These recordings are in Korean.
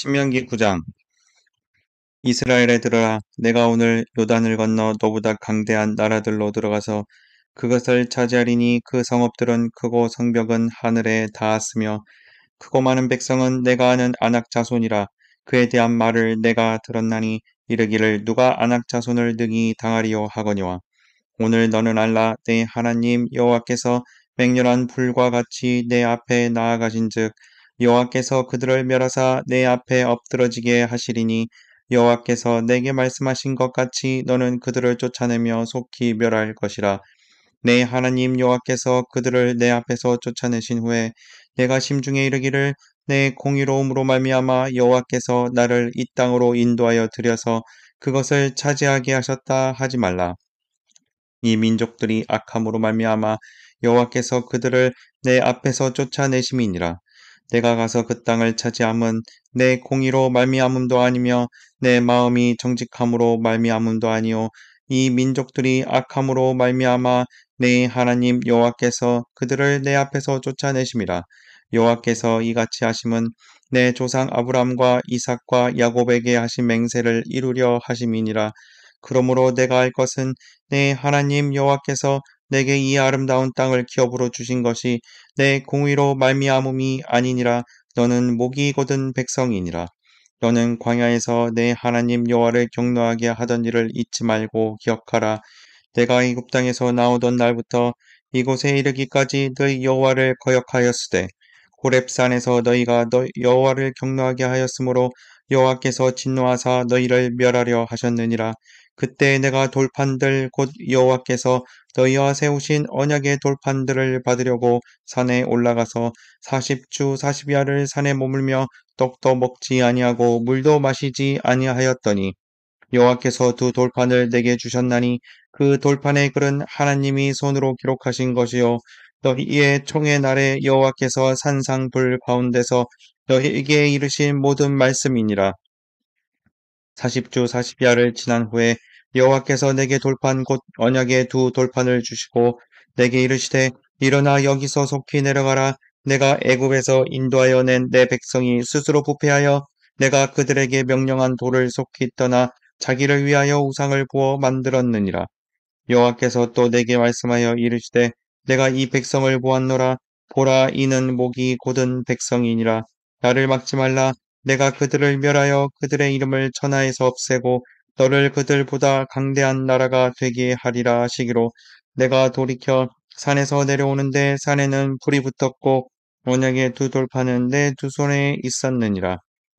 신명기 9장 이스라엘에 들어라 내가 오늘 요단을 건너 너보다 강대한 나라들로 들어가서 그것을 차지하리니 그 성읍들은 크고 성벽은 하늘에 닿았으며 크고 많은 백성은 내가 아는 안악 자손이라 그에 대한 말을 내가 들었나니 이르기를 누가 안악 자손을 능히 당하리요 하거니와 오늘 너는 알라 내 하나님 여호와께서 맹렬한 불과 같이 내 앞에 나아가신즉 여호와께서 그들을 멸하사 내 앞에 엎드러지게 하시리니 여호와께서 내게 말씀하신 것 같이 너는 그들을 쫓아내며 속히 멸할 것이라. 내 하나님 여호와께서 그들을 내 앞에서 쫓아내신 후에 내가 심중에 이르기를 내 공의로움으로 말미암아 여호와께서 나를 이 땅으로 인도하여 들여서 그것을 차지하게 하셨다 하지 말라. 이 민족들이 악함으로 말미암아 여호와께서 그들을 내 앞에서 쫓아내심이니라. 내가 가서 그 땅을 차지함은 내 공의로 말미암음도 아니며 내 마음이 정직함으로 말미암음도 아니요 이 민족들이 악함으로 말미암아 내 하나님 여호와께서 그들을 내 앞에서 쫓아내심이라 여호와께서 이같이 하심은 내 조상 아브람과 이삭과 야곱에게 하신 맹세를 이루려 하심이니라 그러므로 내가 할 것은 내 하나님 여호와께서 내게 이 아름다운 땅을 기업으로 주신 것이 내 공의로 말미암음이 아니니라 너는 목이 곧은 백성이니라. 너는 광야에서 내 하나님 여호와를 경노하게 하던 일을 잊지 말고 기억하라. 내가 이굽 땅에서 나오던 날부터 이곳에 이르기까지 너희 여호와를 거역하였으되 고렙산에서 너희가 너 여호와를 경노하게 하였으므로 여호와께서 진노하사 너희를 멸하려 하셨느니라. 그때 내가 돌판들 곧 여호와께서 너희와 세우신 언약의 돌판들을 받으려고 산에 올라가서 40주 40야를 산에 머물며 떡도 먹지 아니하고 물도 마시지 아니하였더니 여호와께서 두 돌판을 내게 주셨나니 그 돌판의 글은 하나님이 손으로 기록하신 것이요 너희의 총의 날에 여호와께서 산상 불 가운데서 너희에게 이르신 모든 말씀이니라. 40주 40야를 지난 후에 여호와께서 내게 돌판 곧 언약의 두 돌판을 주시고 내게 이르시되 일어나 여기서 속히 내려가라 내가 애굽에서 인도하여 낸 내 백성이 스스로 부패하여 내가 그들에게 명령한 돌을 속히 떠나 자기를 위하여 우상을 부어 만들었느니라 여호와께서 또 내게 말씀하여 이르시되 내가 이 백성을 보았노라 보라 이는 목이 곧은 백성이니라 나를 막지 말라 내가 그들을 멸하여 그들의 이름을 천하에서 없애고 너를 그들보다 강대한 나라가 되게 하리라 하시기로 내가 돌이켜 산에서 내려오는데 산에는 불이 붙었고 언약의 두 돌파는 내두 손에 있었느니라.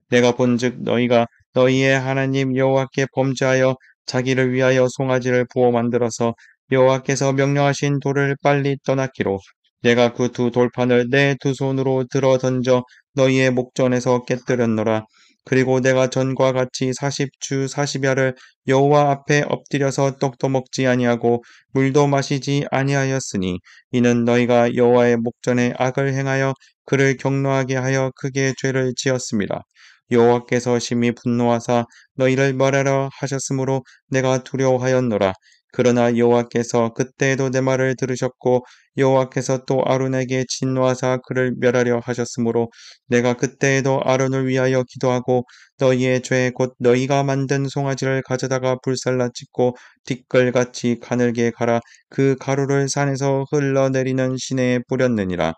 내가 본즉 너희가 너희의 하나님 여호와께 범죄하여 자기를 위하여 송아지를 부어 만들어서 여호와께서 명령하신 돌을 빨리 떠났기로 내가 그 두 돌판을 내 두 손으로 들어 던져 너희의 목전에서 깨뜨렸노라. 그리고 내가 전과 같이 40주 40야를 여호와 앞에 엎드려서 떡도 먹지 아니하고 물도 마시지 아니하였으니 이는 너희가 여호와의 목전에 악을 행하여 그를 경노하게 하여 크게 죄를 지었습니다. 여호와께서 심히 분노하사 너희를 멸하라 하셨으므로 내가 두려워하였노라. 그러나 여호와께서 그때에도 내 말을 들으셨고 여호와께서 또 아론에게 진노하사 그를 멸하려 하셨으므로 내가 그때에도 아론을 위하여 기도하고 너희의 죄 곧 너희가 만든 송아지를 가져다가 불살라 찍고 뒷걸같이 가늘게 가라 그 가루를 산에서 흘러내리는 시내에 뿌렸느니라.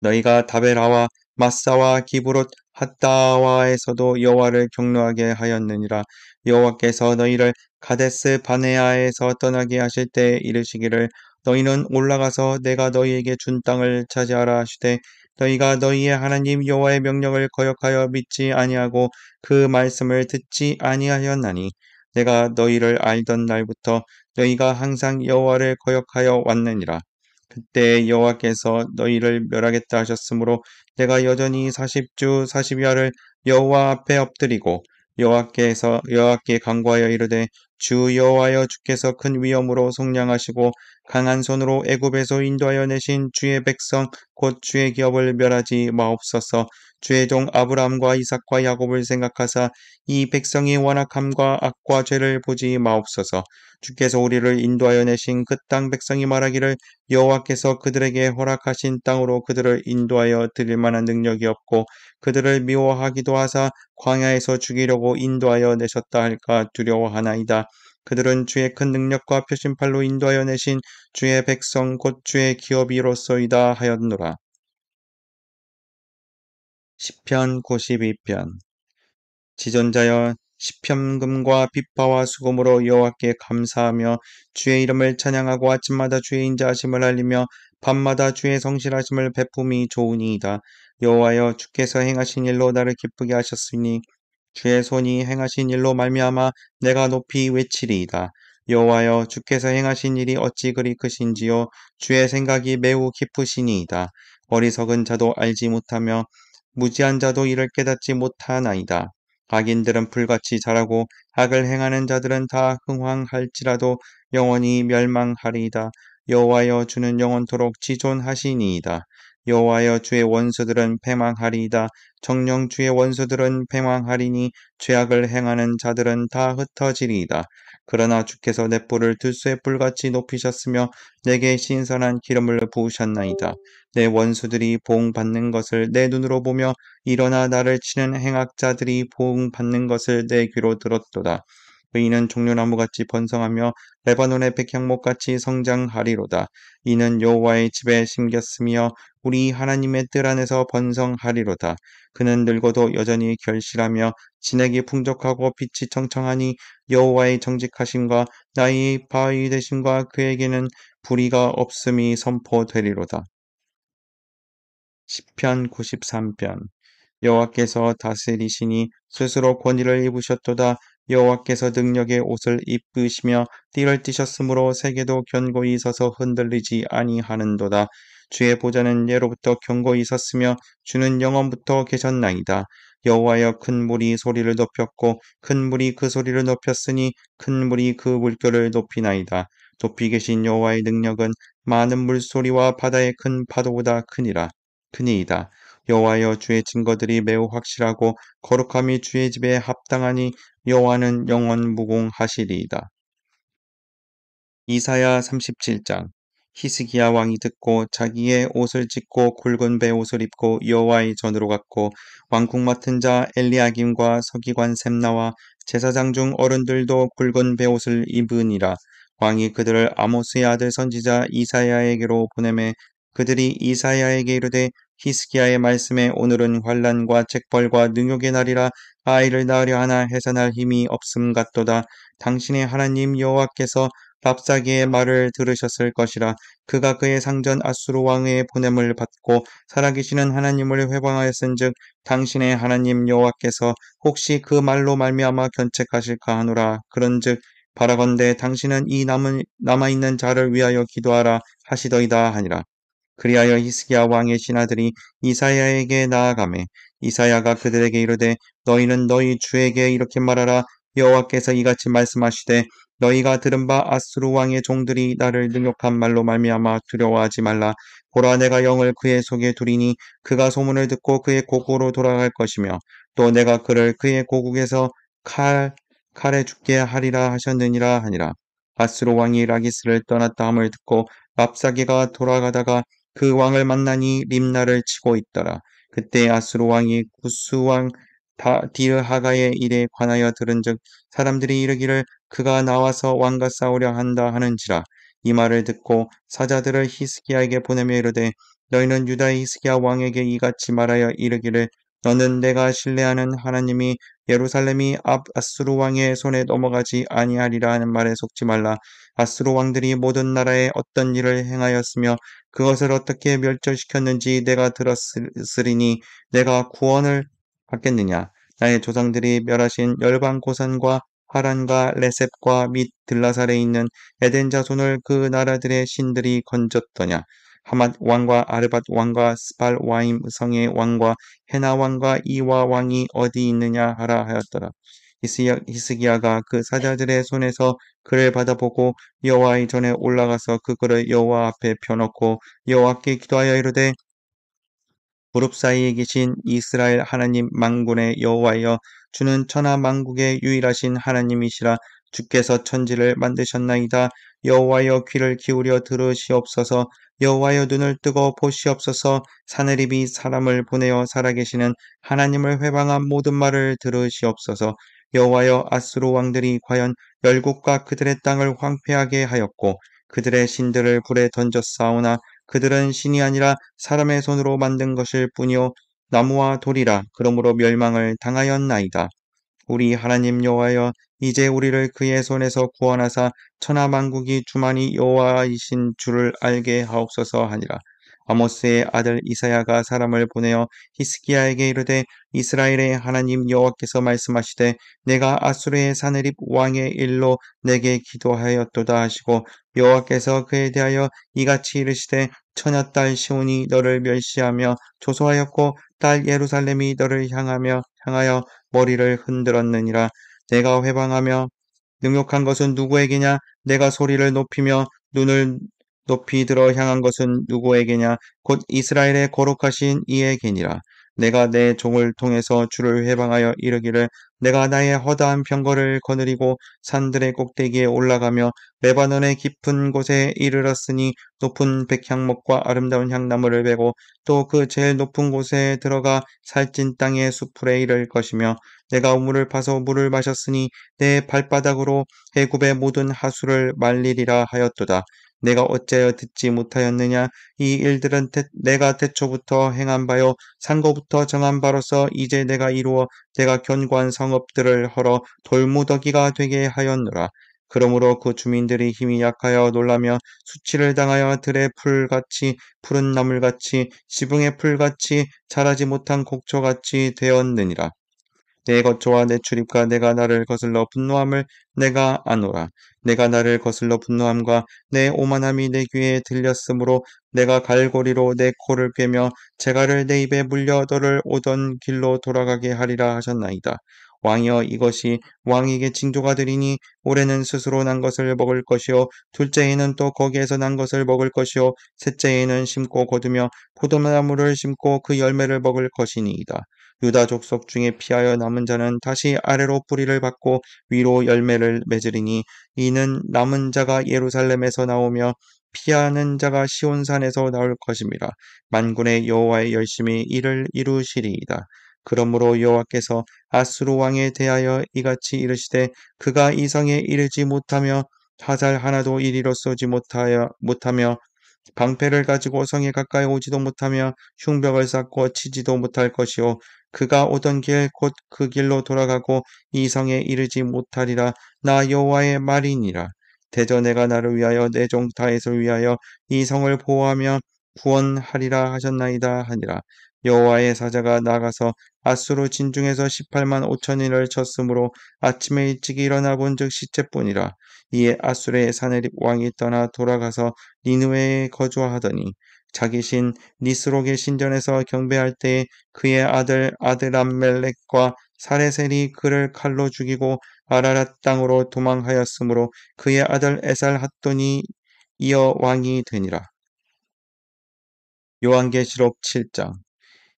너희가 다베라와 마사와 기브롯 핫다와에서도 여호와를 경노하게 하였느니라 여호와께서 너희를 가데스 바네아에서 떠나게 하실 때 이르시기를 너희는 올라가서 내가 너희에게 준 땅을 차지하라 하시되 너희가 너희의 하나님 여호와의 명령을 거역하여 믿지 아니하고 그 말씀을 듣지 아니하였나니 내가 너희를 알던 날부터 너희가 항상 여호와를 거역하여 왔느니라 그때 여호와께서 너희를 멸하겠다 하셨으므로 내가 여전히 40주 4 0여를 여호와 앞에 엎드리고 여호와께서 여호와께 간구하여 이르되 주 여호와여 주께서 큰 위엄으로 속량하시고 강한 손으로 애굽에서 인도하여 내신 주의 백성 곧 주의 기업을 멸하지 마옵소서 주의 종 아브람과 이삭과 야곱을 생각하사 이 백성의 완악함과 악과 죄를 보지 마옵소서 주께서 우리를 인도하여 내신 그 땅 백성이 말하기를 여호와께서 그들에게 허락하신 땅으로 그들을 인도하여 드릴 만한 능력이 없고 그들을 미워하기도 하사 광야에서 죽이려고 인도하여 내셨다 할까 두려워하나이다 그들은 주의 큰 능력과 표심팔로 인도하여 내신 주의 백성 곧 주의 기업이로서이다 하였노라. 10편 92편 지존자여 시편금과 빛바와 수금으로 여호와께 감사하며 주의 이름을 찬양하고 아침마다 주의 인자하심을 알리며 밤마다 주의 성실하심을 베품이 좋으니이다. 여호와여 주께서 행하신 일로 나를 기쁘게 하셨으니 주의 손이 행하신 일로 말미암아 내가 높이 외치리이다. 여호와여 주께서 행하신 일이 어찌 그리 크신지요 주의 생각이 매우 깊으시니이다. 어리석은 자도 알지 못하며 무지한 자도 이를 깨닫지 못하나이다. 악인들은 불같이 자라고 악을 행하는 자들은 다 흥황할지라도 영원히 멸망하리이다. 여호와여 주는 영원토록 지존하시니이다. 여호와여 주의 원수들은 패망하리이다. 정령 주의 원수들은 패망하리니 죄악을 행하는 자들은 다 흩어지리이다. 그러나 주께서 내 뿔을 들쇠 뿔같이 높이셨으며 내게 신선한 기름을 부으셨나이다. 내 원수들이 보응받는 것을 내 눈으로 보며 일어나 나를 치는 행악자들이 보응받는 것을 내 귀로 들었도다. 의인은 종려나무같이 번성하며 레바논의 백향목같이 성장하리로다. 이는 여호와의 집에 심겼으며 우리 하나님의 뜰 안에서 번성하리로다. 그는 늙어도 여전히 결실하며 진액이 풍족하고 빛이 청청하니 여호와의 정직하심과 나의 바위 대심과 그에게는 불의가 없음이 선포되리로다. 10편 93편 여호와께서 다스리시니 스스로 권위를 입으셨도다 여호와께서 능력의 옷을 입으시며 띠를 띠셨으므로 세계도 견고히 서서 흔들리지 아니하는도다. 주의 보좌는 예로부터 견고히 섰으며 주는 영원부터 계셨나이다. 여호와여 큰 물이 소리를 높였고 큰 물이 그 소리를 높였으니 큰 물이 그 물결을 높이나이다. 높이 계신 여호와의 능력은 많은 물소리와 바다의 큰 파도보다 크니라. 크니이다. 여호와여 주의 증거들이 매우 확실하고 거룩함이 주의 집에 합당하니 여호와는 영원 무공하시리이다. 이사야 37장 히스기야 왕이 듣고 자기의 옷을 찢고 굵은 배 옷을 입고 여호와의 전으로 갔고 왕궁 맡은 자 엘리야김과 서기관 셈나와 제사장 중 어른들도 굵은 배 옷을 입으니라 왕이 그들을 아모스의 아들 선지자 이사야에게로 보내매 그들이 이사야에게 이르되 히스기야의 말씀에 오늘은 환란과 책벌과 능욕의 날이라 아이를 낳으려 하나 해산할 힘이 없음 같도다. 당신의 하나님 여호와께서 랍사기의 말을 들으셨을 것이라 그가 그의 상전 아수르 왕의 보냄을 받고 살아계시는 하나님을 회방하였은즉 당신의 하나님 여호와께서 혹시 그 말로 말미암아 견책하실까 하노라 그런즉 바라건대 당신은 이 남은 남아 있는 자를 위하여 기도하라 하시더이다 하니라 그리하여 히스기야 왕의 신하들이 이사야에게 나아가매 이사야가 그들에게 이르되 너희는 너희 주에게 이렇게 말하라 여호와께서 이같이 말씀하시되 너희가 들은 바 아스루 왕의 종들이 나를 능욕한 말로 말미암아 두려워하지 말라 보라 내가 영을 그의 속에 두리니 그가 소문을 듣고 그의 고국으로 돌아갈 것이며 또 내가 그를 그의 고국에서 칼 칼에 죽게 하리라 하셨느니라 하니라 아스루 왕이 라기스를 떠났다 함을 듣고 랍사기가 돌아가다가 그 왕을 만나니 림나를 치고 있더라. 그때 아수르 왕이 구스 왕 디르하가의 일에 관하여 들은즉 사람들이 이르기를 그가 나와서 왕과 싸우려 한다 하는지라 이 말을 듣고 사자들을 히스기야에게 보내며 이르되 너희는 유다의 히스기야 왕에게 이같이 말하여 이르기를 너는 내가 신뢰하는 하나님이 예루살렘이 앞아스루 왕의 손에 넘어가지 아니하리라 하는 말에 속지 말라. 아스루 왕들이 모든 나라에 어떤 일을 행하였으며 그것을 어떻게 멸절시켰는지 내가 들었으리니 내가 구원을 받겠느냐. 나의 조상들이 멸하신 열방 고산과 하란과 레셉과 및 들라살에 있는 에덴 자손을 그 나라들의 신들이 건졌더냐. 하맛 왕과 아르밧 왕과 스팔 와임 성의 왕과 헤나 왕과 이와 왕이 어디 있느냐 하라 하였더라. 히스기야가 그 사자들의 손에서 그를 받아보고 여호와의 전에 올라가서 그거를 여호와 앞에 펴놓고 여호와께 기도하여 이르되 무릎 사이에 계신 이스라엘 하나님 망군의 여호와여 주는 천하 망국의 유일하신 하나님이시라 주께서 천지를 만드셨나이다. 여호와여 귀를 기울여 들으시옵소서. 여호와여 눈을 뜨고 보시옵소서. 사내립이 사람을 보내어 살아계시는 하나님을 회방한 모든 말을 들으시옵소서. 여호와여 아스로 왕들이 과연 열국과 그들의 땅을 황폐하게 하였고 그들의 신들을 불에 던졌사오나 그들은 신이 아니라 사람의 손으로 만든 것일 뿐이요 나무와 돌이라 그러므로 멸망을 당하였나이다. 우리 하나님 여호와여 이제 우리를 그의 손에서 구원하사 천하 만국이 주만이 여호와이신 줄을 알게 하옵소서 하니라. 아모스의 아들 이사야가 사람을 보내어 히스기야에게 이르되 이스라엘의 하나님 여호와께서 말씀하시되 내가 아수르의 사내립 왕의 일로 내게 기도하였도다 하시고 여호와께서 그에 대하여 이같이 이르시되 처녀 딸 시온이 너를 멸시하며 조소하였고 딸 예루살렘이 너를 향하며 향하여 머리를 흔들었느니라 내가 회방하며 능욕한 것은 누구에게냐 내가 소리를 높이며 눈을 높이 들어 향한 것은 누구에게냐 곧 이스라엘의 거룩하신 이에게니라 내가 내 종을 통해서 주를 해방하여 이르기를 내가 나의 허다한 병거를 거느리고 산들의 꼭대기에 올라가며 레바논의 깊은 곳에 이르렀으니 높은 백향목과 아름다운 향나무를 베고 또 그 제일 높은 곳에 들어가 살찐 땅의 수풀에 이를 것이며 내가 우물을 파서 물을 마셨으니 내 발바닥으로 해굽의 모든 하수를 말리리라 하였도다. 내가 어째여 듣지 못하였느냐? 이 일들은 대, 내가 대초부터 행한 바요. 상고부터 정한 바로서 이제 내가 이루어 내가 견고한 성읍들을 헐어 돌무더기가 되게 하였노라. 그러므로 그 주민들이 힘이 약하여 놀라며 수치를 당하여 들의 풀같이 푸른 나물같이 지붕의 풀같이 자라지 못한 곡초같이 되었느니라. 내 거처와 내 출입과 내가 나를 거슬러 분노함을 내가 아노라. 내가 나를 거슬러 분노함과 내 오만함이 내 귀에 들렸으므로 내가 갈고리로 내 코를 꿰며 재갈을 내 입에 물려 너를 오던 길로 돌아가게 하리라 하셨나이다. 왕이여 이것이 왕에게 징조가 되리니 올해는 스스로 난 것을 먹을 것이요 둘째에는 또 거기에서 난 것을 먹을 것이요 셋째에는 심고 거두며 포도나무를 심고 그 열매를 먹을 것이니이다. 유다 족속 중에 피하여 남은 자는 다시 아래로 뿌리를 받고 위로 열매를 맺으리니 이는 남은 자가 예루살렘에서 나오며 피하는 자가 시온산에서 나올 것입니다. 만군의 여호와의 열심히 이를 이루시리이다. 그러므로 여호와께서 아수르 왕에 대하여 이같이 이르시되 그가 이성에 이르지 못하며 화살 하나도 이리로 쏘지 못하여 못하며 방패를 가지고 성에 가까이 오지도 못하며 흉벽을 쌓고 치지도 못할 것이요 그가 오던 길 곧 그 길로 돌아가고 이 성에 이르지 못하리라 나 여호와의 말이니라 대저 내가 나를 위하여 내 종 다윗을 위하여 이 성을 보호하며 구원하리라 하셨나이다 하니라 여호와의 사자가 나가서 아수로 진중에서 18만 5천인을 쳤으므로 아침에 일찍 일어나 본즉 시체뿐이라 이에 아수르의 사내립 왕이 떠나 돌아가서 니누에 거주하더니 자기 신 니스록의 신전에서 경배할 때에 그의 아들 아드람멜렉과 사레셀이 그를 칼로 죽이고 아라랏 땅으로 도망하였으므로 그의 아들 에살핫돈이 이어 왕이 되니라. 요한계시록 7장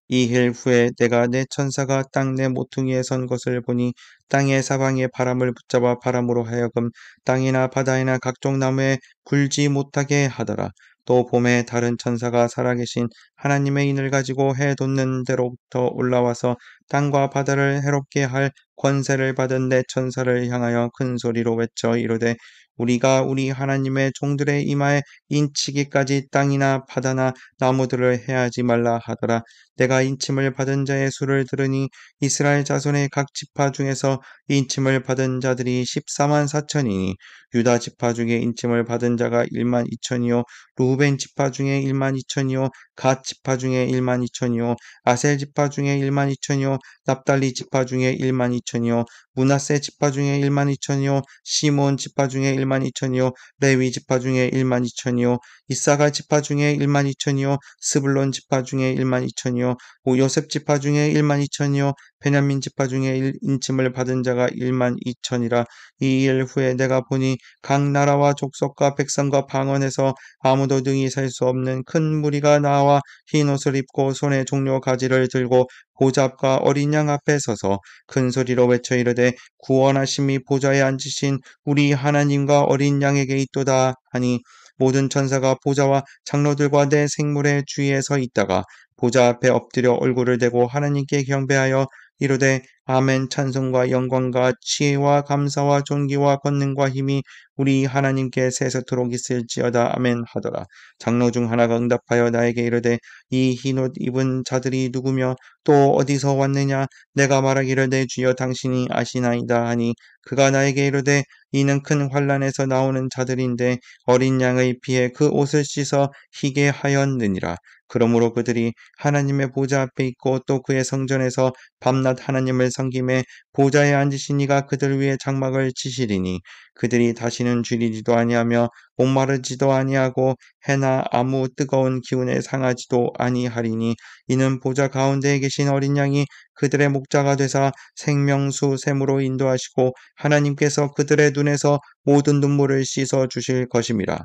이 일 후에 내가 내 천사가 땅 내 모퉁이에 선 것을 보니 땅의 사방에 바람을 붙잡아 바람으로 하여금 땅이나 바다이나 각종 나무에 굴지 못하게 하더라. 또 봄에 다른 천사가 살아계신 하나님의 인을 가지고 해 돋는 데로부터 올라와서 땅과 바다를 해롭게 할 권세를 받은 내 천사를 향하여 큰 소리로 외쳐 이르되 우리가 우리 하나님의 종들의 이마에 인치기까지 땅이나 바다나 나무들을 해하지 말라 하더라. 내가 인침을 받은 자의 수를 들으니 이스라엘 자손의 각 지파 중에서 인침을 받은 자들이 14만 4천이니 유다 지파 중에 인침을 받은 자가 1만 2천이요 루벤 지파 중에 1만 2천이요 갓 지파 중에 1만 2천이요 아셀 지파 중에 1만 2천이요 납달리 집파 중에 1만 2천이요 문하세 지파 중에 1만 0 0이요 시몬 지파 중에 1만 0 0이요 레위 지파 중에 1만 0 0이요 이사가 지파 중에 1만 0 0이요 스불론 지파 중에 1 2 0 0 0이요 요셉 지파 중에 1만 0 0이요 베냐민 지파 중에 인침을 받은 자가 1 2 0 0 0이라이 일 후에 내가 보니 각 나라와 족속과 백성과 방언에서 아무도 등이 살 수 없는 큰 무리가 나와 흰 옷을 입고 손에 종료 가지를 들고 보잡과 어린 양 앞에 서서 큰 소리로 외쳐 이르되 이르되 구원하심이 보좌에 앉으신 우리 하나님과 어린 양에게 있도다 하니 모든 천사가 보좌와 장로들과 내 생물의 주위에 서 있다가 보좌 앞에 엎드려 얼굴을 대고 하나님께 경배하여 이르되 아멘 찬송과 영광과 지혜와 감사와 존귀와 권능과 힘이 우리 하나님께 세서토록 있을지어다 아멘 하더라. 장로 중 하나가 응답하여 나에게 이르되 이 흰 옷 입은 자들이 누구며 또 어디서 왔느냐 내가 말하기를 내 주여 당신이 아시나이다 하니 그가 나에게 이르되 이는 큰 환란에서 나오는 자들인데 어린 양의 피에 그 옷을 씻어 희게 하였느니라 그러므로 그들이 하나님의 보좌 앞에 있고 또 그의 성전에서 밤낮 하나님을 섬김에 보좌에 앉으신 이가 그들 위에 장막을 치시리니 그들이 다시는 줄이지도 아니하며 목마르지도 아니하고 해나 아무 뜨거운 기운에 상하지도 아니하리니 이는 보좌 가운데에 계신 어린 양이 그들의 목자가 되사 생명수 샘으로 인도하시고 하나님께서 그들의 눈에서 모든 눈물을 씻어 주실 것입니다.